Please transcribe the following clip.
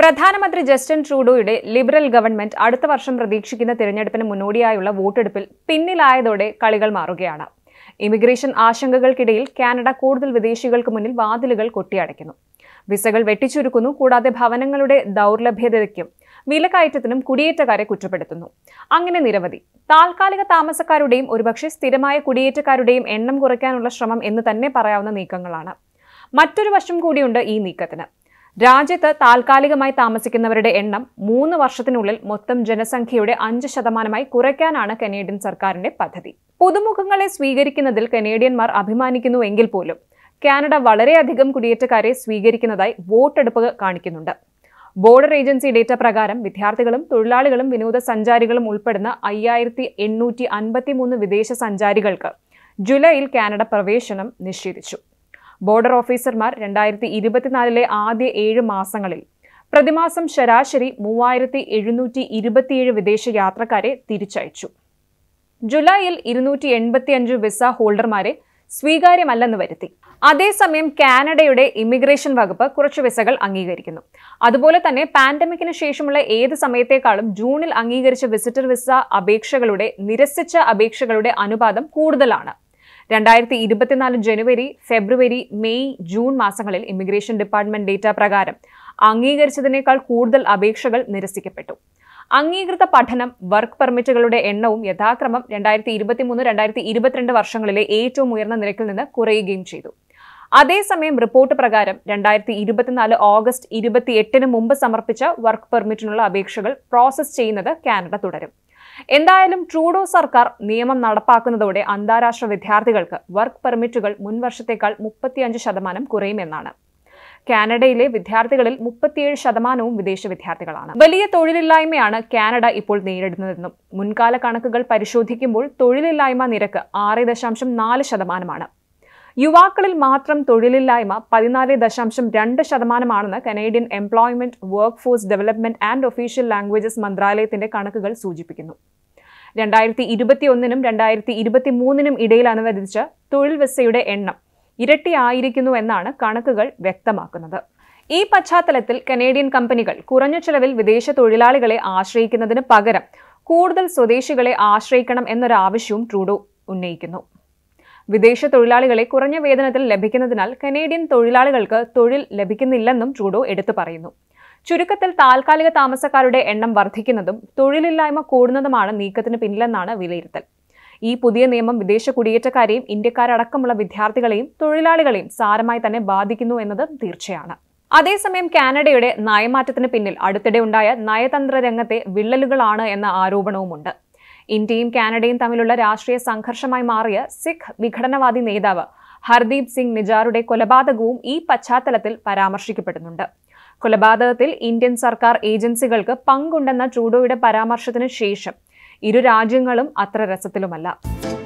പ്രധാനമന്ത്രി Justin ട്രൂഡോയുടെ liberal government അടുത്ത വർഷം പ്രതീക്ഷിക്കുന്ന തിരഞ്ഞെടുപ്പിന് മുന്നോടിയായുള്ള വോട്ടെടുപ്പിൽ പിന്നിലായതോടെ കളികൾ മാറുകയാണ് ഇമിഗ്രേഷൻ ആശങ്കകൾക്കിടയിൽ കാനഡ കൂടുതൽ വിദേശികൾക്ക് മുന്നിൽ വാതിലുകൾ കൊട്ടിയടയ്ക്കുന്നു വിസകൾ വെട്ടിച്ചുരുക്കുന്നു കൂടാതെ ഭവനങ്ങളുടെ ദൗർലഭ്യതയ്ക്കും വിലക്കയറ്റത്തിനും കുടിയേറ്റക്കാരെ കുറ്റപ്പെടുത്തുന്നു അങ്ങനെ നിരവധി താൽക്കാലിക താമസക്കാരുടെയും ഒരുപക്ഷെ സ്ഥിരമായ കുടിയേറ്റക്കാരുടെയും എണ്ണം കുറയ്ക്കാനുള്ള ശ്രമം എന്ന് തന്നെ പറയാവുന്ന നീക്കങ്ങളാണ് മറ്റൊരു വശം കൂടിയുണ്ട് ഈ നീക്കത്തിന് രാജ്യത്ത് താൽക്കാലികമായി താമസിക്കുന്നവരുടെ എണ്ണം മൂന്ന് വർഷത്തിനുള്ളിൽ മൊത്തം ജനസംഖ്യയുടെ അഞ്ച് ശതമാനമായി കുറയ്ക്കാനാണ് കനേഡിയൻ സർക്കാരിന്റെ പദ്ധതി പുതുമുഖങ്ങളെ സ്വീകരിക്കുന്നതിൽ കനേഡിയന്മാർ എങ്കിൽ പോലും കാനഡ വളരെയധികം കുടിയേറ്റക്കാരെ സ്വീകരിക്കുന്നതായി വോട്ടെടുപ്പ് കാണിക്കുന്നുണ്ട് ബോർഡർ ഏജൻസി ഡേറ്റ പ്രകാരം വിദ്യാർത്ഥികളും തൊഴിലാളികളും വിനോദസഞ്ചാരികളും ഉൾപ്പെടുന്ന അയ്യായിരത്തി എണ്ണൂറ്റി മൂന്ന് വിദേശ സഞ്ചാരികൾക്ക് ജൂലൈയിൽ കാനഡ പ്രവേശനം നിഷേധിച്ചു ബോർഡർ ഓഫീസർമാർ രണ്ടായിരത്തി ഇരുപത്തിനാലിലെ ആദ്യ ഏഴ് മാസങ്ങളിൽ പ്രതിമാസം ശരാശരി മൂവായിരത്തി എഴുന്നൂറ്റി ഇരുപത്തിയേഴ് വിദേശ യാത്രക്കാരെ തിരിച്ചയച്ചു ജൂലൈയിൽ ഇരുന്നൂറ്റി എൺപത്തിയഞ്ച് വിസ ഹോൾഡർമാരെ സ്വീകാര്യമല്ലെന്ന് വരുത്തി അതേസമയം കാനഡയുടെ ഇമിഗ്രേഷൻ വകുപ്പ് കുറച്ച് വിസകൾ അംഗീകരിക്കുന്നു അതുപോലെ തന്നെ പാൻഡമിക്കിന് ശേഷമുള്ള ഏത് സമയത്തേക്കാളും ജൂണിൽ അംഗീകരിച്ച വിസിറ്റർ വിസ അപേക്ഷകളുടെ നിരസിച്ച അപേക്ഷകളുടെ അനുപാതം കൂടുതലാണ് രണ്ടായിരത്തി ഇരുപത്തിനാല് ജനുവരി ഫെബ്രുവരി മെയ് ജൂൺ മാസങ്ങളിൽ ഇമിഗ്രേഷൻ ഡിപ്പാർട്ട്മെന്റ് ഡേറ്റ പ്രകാരം അംഗീകരിച്ചതിനേക്കാൾ കൂടുതൽ അപേക്ഷകൾ നിരസിക്കപ്പെട്ടു അംഗീകൃത പഠനം വർക്ക് പെർമിറ്റുകളുടെ എണ്ണവും യഥാക്രമം രണ്ടായിരത്തി മൂന്ന് രണ്ടായിരത്തി ഇരുപത്തിരണ്ട് വർഷങ്ങളിലെ ഏറ്റവും ഉയർന്ന നിരക്കിൽ നിന്ന് കുറയുകയും ചെയ്തു അതേസമയം റിപ്പോർട്ട് പ്രകാരം രണ്ടായിരത്തി ഇരുപത്തിനാല് ഓഗസ്റ്റ് എട്ടിന് മുമ്പ് സമർപ്പിച്ച വർക്ക് പെർമിറ്റിനുള്ള അപേക്ഷകൾ പ്രോസസ് ചെയ്യുന്നത് കാനഡ തുടരും എന്തായാലും ട്രൂഡോ സർക്കാർ നിയമം നടപ്പാക്കുന്നതോടെ അന്താരാഷ്ട്ര വിദ്യാർത്ഥികൾക്ക് വർക്ക് പെർമിറ്റുകൾ മുൻവർഷത്തേക്കാൾ മുപ്പത്തിയഞ്ച് ശതമാനം കുറയുമെന്നാണ് കാനഡയിലെ വിദ്യാർത്ഥികളിൽ മുപ്പത്തിയേഴ് ശതമാനവും വിദേശ വിദ്യാർത്ഥികളാണ് വലിയ തൊഴിലില്ലായ്മയാണ് കാനഡ ഇപ്പോൾ നേരിടുന്നതെന്നും മുൻകാല കണക്കുകൾ പരിശോധിക്കുമ്പോൾ തൊഴിലില്ലായ്മ നിരക്ക് ആറ് ദശാംശം നാല് ശതമാനമാണ് യുവാക്കളിൽ മാത്രം തൊഴിലില്ലായ്മ പതിനാല് ദശാംശം രണ്ട് ശതമാനമാണെന്ന് Canadian employment work force development and official languages മന്ത്രാലയത്തിന്റെ കണക്കുകൾ സൂചിപ്പിക്കുന്നു രണ്ടായിരത്തി ഒന്നിനും രണ്ടായിരത്തി ഇരുപത്തി മൂന്നിനും ഇടയിൽ അനുവദിച്ച തൊഴിൽ വിസയുടെ എണ്ണം ഇരട്ടിയായിരിക്കുന്നു എന്നാണ് കണക്കുകൾ വ്യക്തമാക്കുന്നത് ഈ പശ്ചാത്തലത്തിൽ കനേഡിയൻ കമ്പനികൾ കുറഞ്ഞ ചെലവിൽ വിദേശ തൊഴിലാളികളെ ആശ്രയിക്കുന്നതിന് പകരം കൂടുതൽ സ്വദേശികളെ ആശ്രയിക്കണം എന്നൊരാവശ്യവും ട്രൂഡോ ഉന്നയിക്കുന്നു വിദേശ തൊഴിലാളികളെ കുറഞ്ഞ വേതനത്തിൽ ലഭിക്കുന്നതിനാൽ കനേഡിയൻ തൊഴിലാളികൾക്ക് തൊഴിൽ ലഭിക്കുന്നില്ലെന്നും ട്രൂഡോ എടുത്തു പറയുന്നു ചുരുക്കത്തിൽ താൽക്കാലിക താമസക്കാരുടെ എണ്ണം വർദ്ധിക്കുന്നതും തൊഴിലില്ലായ്മ കൂടുന്നതുമാണ് നീക്കത്തിന് പിന്നിലെന്നാണ് വിലയിരുത്തൽ ഈ പുതിയ നിയമം വിദേശ കുടിയേറ്റക്കാരെയും ഇന്ത്യക്കാരടക്കമുള്ള വിദ്യാർത്ഥികളെയും തൊഴിലാളികളെയും സാരമായി തന്നെ ബാധിക്കുന്നു എന്നത് തീർച്ചയാണ് അതേസമയം കാനഡയുടെ നയമാറ്റത്തിന് പിന്നിൽ അടുത്തിടെ ഉണ്ടായ നയതന്ത്ര രംഗത്തെ വിള്ളലുകളാണ് എന്ന ആരോപണവുമുണ്ട് ഇന്ത്യയും കാനഡയും തമ്മിലുള്ള രാഷ്ട്രീയ സംഘർഷമായി മാറിയ സിഖ് വിഘടനവാദി നേതാവ് ഹർദീപ് സിംഗ് നിജാറുടെ കൊലപാതകവും ഈ പശ്ചാത്തലത്തിൽ പരാമർശിക്കപ്പെടുന്നുണ്ട് കൊലപാതകത്തിൽ ഇന്ത്യൻ സർക്കാർ ഏജൻസികൾക്ക് പങ്കുണ്ടെന്ന ട്രൂഡോയുടെ പരാമർശത്തിന് ശേഷം ഇരു രാജ്യങ്ങളും അത്ര രസത്തിലുമല്ല